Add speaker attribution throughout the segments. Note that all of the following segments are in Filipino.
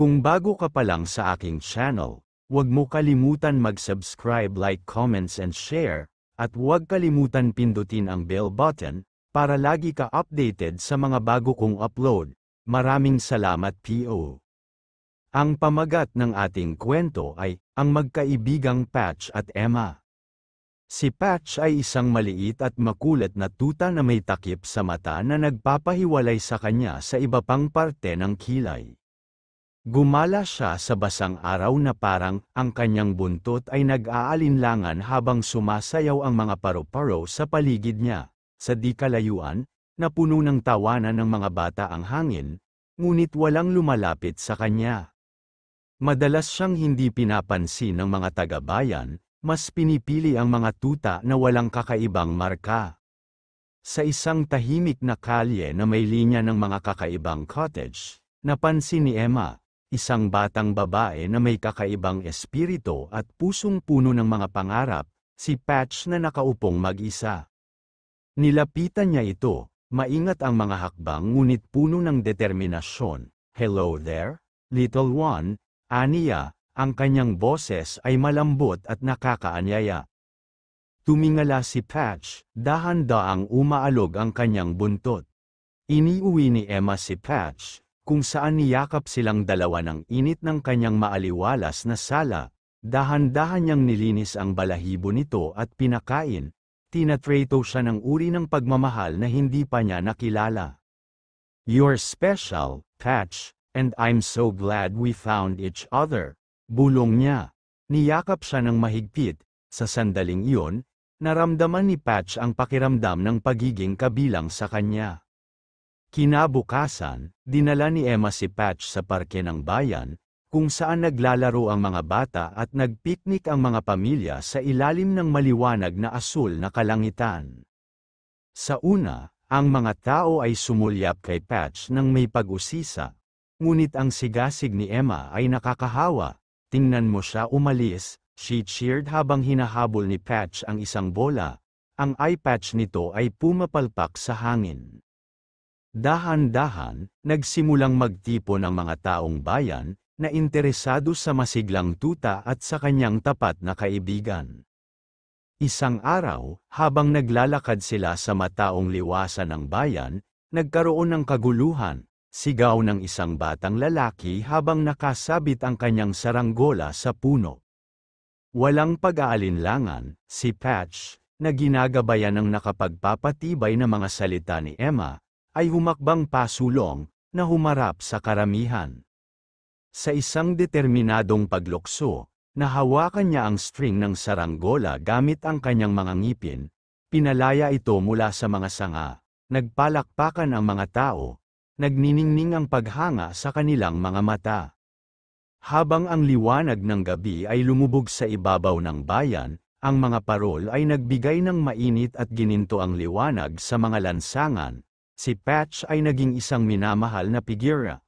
Speaker 1: Kung bago ka pa lang sa aking channel, huwag mo kalimutan mag-subscribe, like, comments and share, at huwag kalimutan pindutin ang bell button, para lagi ka updated sa mga bago kong upload. Maraming salamat PO. Ang pamagat ng ating kwento ay, ang magkaibigang Patch at Emma. Si Patch ay isang maliit at makulat na tuta na may takip sa mata na nagpapahiwalay sa kanya sa iba pang parte ng kilay. Gumala siya sa basang araw na parang ang kanyang buntot ay nag-aalinlangan habang sumasayaw ang mga paro-paro sa paligid niya. Sa di kalayuan, napuno ng tawanan ng mga bata ang hangin, ngunit walang lumalapit sa kanya. Madalas siyang hindi pinapansin ng mga tagabayan, mas pinipili ang mga tuta na walang kakaibang marka. Sa isang tahimik na kalye na may linya ng mga kakaibang cottage, napansin ni Emma, isang batang babae na may kakaibang espirito at pusong puno ng mga pangarap, si Patch na nakaupong mag-isa. Nilapitan niya ito, maingat ang mga hakbang ngunit puno ng determinasyon. Hello there, little one, Ania, ang kanyang boses ay malambot at nakakaanyaya. Tumingala si Patch, dahan-daang umaalog ang kanyang buntot. Iniuwi ni Emma si Patch, kung saan niyakap silang dalawa ng init ng kanyang maaliwalas na sala, dahan-dahan niyang nilinis ang balahibo nito at pinakain, tinatrato siya ng uri ng pagmamahal na hindi pa niya nakilala. You're special, Patch, and I'm so glad we found each other, bulong niya. Niyakap siya ng mahigpit, sa sandaling iyon, naramdaman ni Patch ang pakiramdam ng pagiging kabilang sa kanya. Kinabukasan, dinala ni Emma si Patch sa parke ng bayan, kung saan naglalaro ang mga bata at nagpiknik ang mga pamilya sa ilalim ng maliwanag na asul na kalangitan. Sa una, ang mga tao ay sumulyap kay Patch nang may pag-usisa, ngunit ang sigasig ni Emma ay nakakahawa, tingnan mo siya umalis, she cheered habang hinahabol ni Patch ang isang bola, ang eye patch nito ay pumapalpak sa hangin. Dahan-dahan, nagsimulang magtipon ang mga taong bayan na interesado sa masiglang tuta at sa kanyang tapat na kaibigan. Isang araw, habang naglalakad sila sa mataong liwasan ng bayan, nagkaroon ng kaguluhan, sigaw ng isang batang lalaki habang nakasabit ang kanyang saranggola sa puno. Walang pag-aalinlangan, si Patch, na ginagabayan ng nakapagpapatibay ng mga salita ni Emma, ay humakbang pasulong na humarap sa karamihan. Sa isang determinadong paglukso, nahawakan niya ang string ng saranggola gamit ang kanyang mga ngipin, pinalaya ito mula sa mga sanga, nagpalakpakan ang mga tao, nagniningning ang paghanga sa kanilang mga mata. Habang ang liwanag ng gabi ay lumubog sa ibabaw ng bayan, ang mga parol ay nagbigay ng mainit at gininto ang liwanag sa mga lansangan, si Patch ay naging isang minamahal na figura.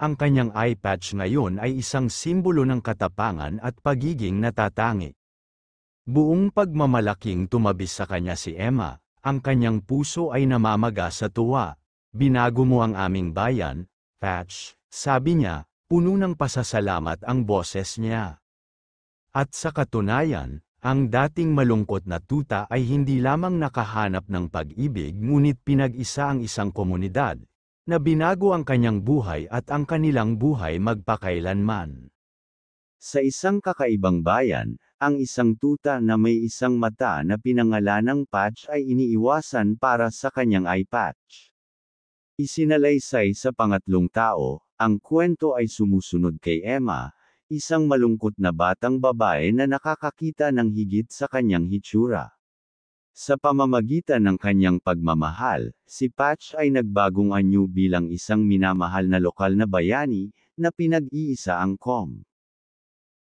Speaker 1: Ang kanyang eye patch ngayon ay isang simbolo ng katapangan at pagiging natatangi. Buong pagmamalaking tumabi sa kanya si Emma, ang kanyang puso ay namamaga sa tuwa. Binago mo ang aming bayan, Patch, sabi niya, puno ng pasasalamat ang boses niya. At sa katunayan, ang dating malungkot na tuta ay hindi lamang nakahanap ng pag-ibig ngunit pinag-isa ang isang komunidad, na binago ang kanyang buhay at ang kanilang buhay magpakailanman. Sa isang kakaibang bayan, ang isang tuta na may isang mata na pinangalanang patch ay iniiwasan para sa kanyang eye patch. Isinalaysay sa pangatlong tao, ang kwento ay sumusunod kay Emma, isang malungkot na batang babae na nakakakita ng higit sa kanyang hitsura. Sa pamamagitan ng kanyang pagmamahal, si Patch ay nagbagong anyo bilang isang minamahal na lokal na bayani, na pinag-iisa ang com.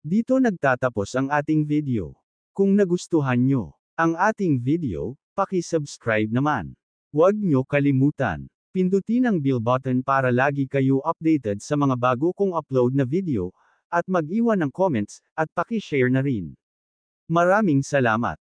Speaker 1: Dito nagtatapos ang ating video. Kung nagustuhan nyo ang ating video, subscribe naman. Huwag nyo kalimutan, pindutin ang bell button para lagi kayo updated sa mga bago kong upload na video, at mag-iwan ng comments, at paki-share na rin. Maraming salamat!